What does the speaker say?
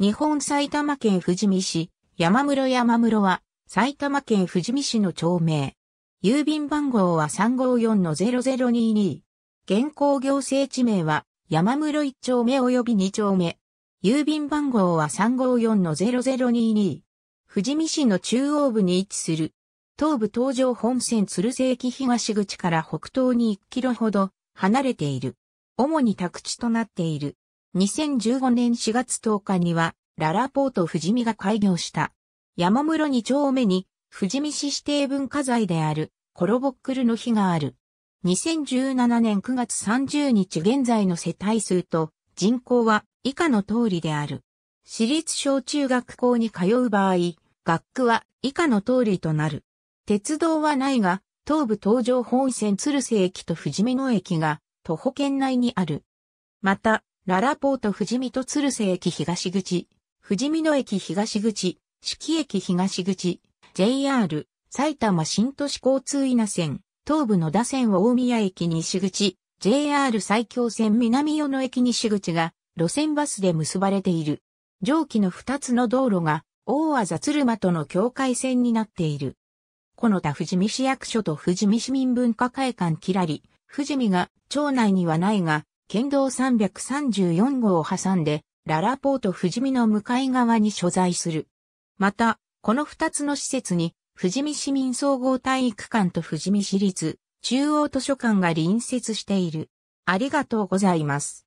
日本埼玉県富士見市、山室山室は、埼玉県富士見市の町名。郵便番号は354-0022。現行行政地名は、山室1丁目及び2丁目。郵便番号は354-0022。富士見市の中央部に位置する。東部東上本線鶴瀬駅東口から北東に1キロほど離れている。主に宅地となっている。2015年4月10日には、ララポート富士見が開業した。山室二丁目に、富士見市指定文化財である、コロボックルの日がある。2017年9月30日現在の世帯数と人口は以下の通りである。私立小中学校に通う場合、学区は以下の通りとなる。鉄道はないが、東武東上本線鶴瀬駅と富士見野駅が徒歩圏内にある。また、ララポート富士見と鶴瀬駅東口、富士見野駅東口、四季駅東口、JR、埼玉新都市交通稲線、東武野田線大宮駅西口、JR 埼京線南与野駅西口が路線バスで結ばれている。上記の2つの道路が大和鶴間との境界線になっている。この他富士見市役所と富士見市民文化会館きらり、富士見が町内にはないが、県道334号を挟んで、ララポート富士見の向かい側に所在する。また、この二つの施設に、富士見市民総合体育館と富士見市立中央図書館が隣接している。ありがとうございます。